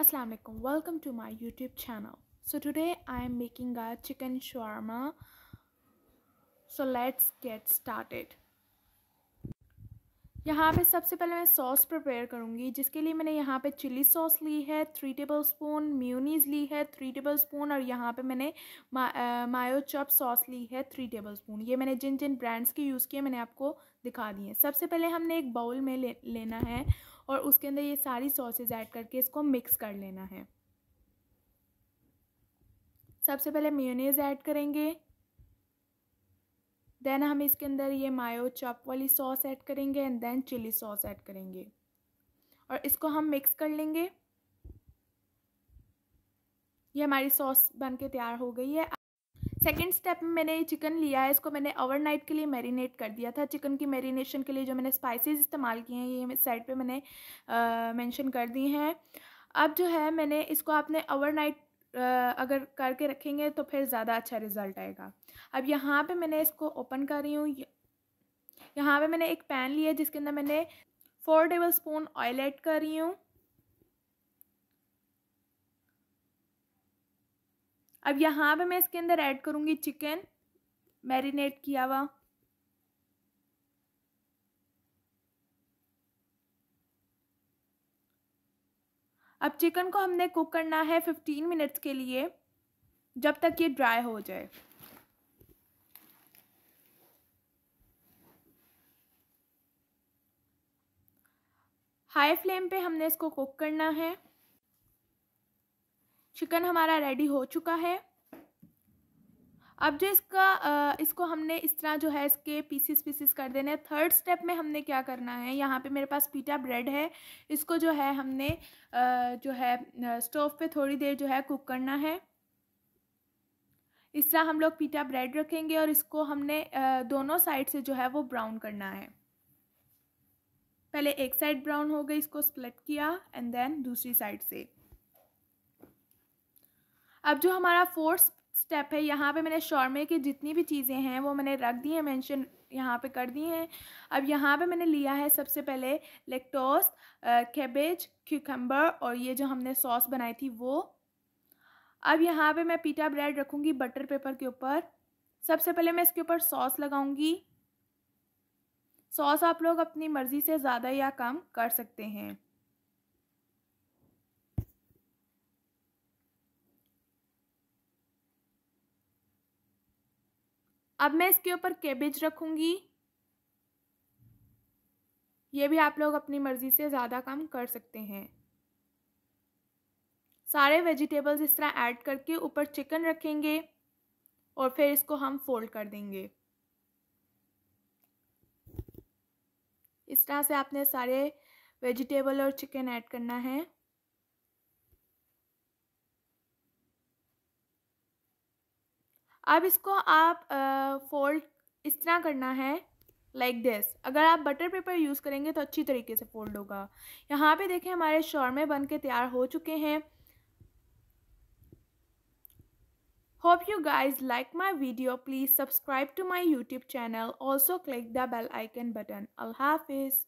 Assalamu alaikum welcome to my youtube channel so today I am making a chicken shawarma so let's get started यहाँ पे सबसे पहले मैं sauce prepare करूँगी जिसके लिए मैंने यहाँ पे चिली सॉस ली है थ्री टेबल स्पून म्यूनीज ली है थ्री टेबल स्पून और यहाँ पे मैंने मायो चॉप सॉस ली है थ्री टेबल स्पून ये मैंने जिन जिन ब्रांड्स के यूज़ किए मैंने आपको दिखा दिए सबसे पहले हमने एक बाउल में ले, लेना है और उसके अंदर ये सारी सॉसेज ऐड करके इसको मिक्स कर लेना है सबसे पहले मेयोनीज ऐड करेंगे देन हम इसके अंदर ये मायो चॉप वाली सॉस ऐड करेंगे and then chilli sauce add करेंगे और इसको हम मिक्स कर लेंगे ये हमारी सॉस बन के तैयार हो गई है सेकेंड स्टेप में मैंने ये चिकन लिया है इसको मैंने ओवरनाइट के लिए मैरिनेट कर दिया था चिकन की मैरिनेशन के लिए जो मैंने स्पाइसेस इस्तेमाल किए हैं ये साइड पे मैंने मेंशन कर दिए हैं अब जो है मैंने इसको आपने ओवरनाइट अगर करके रखेंगे तो फिर ज़्यादा अच्छा रिज़ल्ट आएगा अब यहाँ पर मैंने इसको ओपन कर रही हूँ यहाँ पर मैंने एक पैन लिया जिसके अंदर मैंने four tablespoon oil add कर रही हूँ अब यहाँ पे मैं इसके अंदर ऐड करूँगी चिकन मैरिनेट किया हुआ अब चिकन को हमने कुक करना है फिफ्टीन मिनट्स के लिए जब तक ये ड्राई हो जाए हाई फ्लेम पे हमने इसको कुक करना है चिकन हमारा रेडी हो चुका है अब जो इसका इसको हमने इस तरह जो है इसके पीसीस पीसीस कर देने हैं थर्ड स्टेप में हमने क्या करना है यहाँ पे मेरे पास पीटा ब्रेड है इसको जो है हमने जो है स्टोव पे थोड़ी देर जो है कुक करना है इस तरह हम लोग पीटा ब्रेड रखेंगे और इसको हमने दोनों साइड से जो है वो ब्राउन करना है पहले एक साइड ब्राउन हो गई इसको स्प्लिट किया एंड देन दूसरी साइड से अब जो हमारा फोर्थ स्टेप है यहाँ पे मैंने शॉर्मे की जितनी भी चीज़ें हैं वो मैंने रख दी हैं मेंशन यहाँ पे कर दी हैं अब यहाँ पे मैंने लिया है सबसे पहले लेक्टोस कैबेज क्यूकम्बर और ये जो हमने सॉस बनाई थी वो अब यहाँ पे मैं पीटा ब्रेड रखूँगी बटर पेपर के ऊपर सबसे पहले मैं इसके ऊपर सॉस लगाऊँगी सॉस आप लोग अपनी मर्ज़ी से ज़्यादा या कम कर सकते हैं अब मैं इसके ऊपर केबेज रखूँगी ये भी आप लोग अपनी मर्ज़ी से ज़्यादा काम कर सकते हैं सारे वेजिटेबल्स इस तरह ऐड करके ऊपर चिकन रखेंगे और फिर इसको हम फोल्ड कर देंगे इस तरह से आपने सारे वेजिटेबल और चिकन ऐड करना है अब इसको आप फोल्ड इस तरह करना है लाइक like दिस अगर आप बटर पेपर यूज़ करेंगे तो अच्छी तरीके से फोल्ड होगा यहाँ पे देखें हमारे शॉर्मे बन के तैयार हो चुके हैं hope you guys like my video please subscribe to my YouTube channel also click the bell icon button अल्लाफ़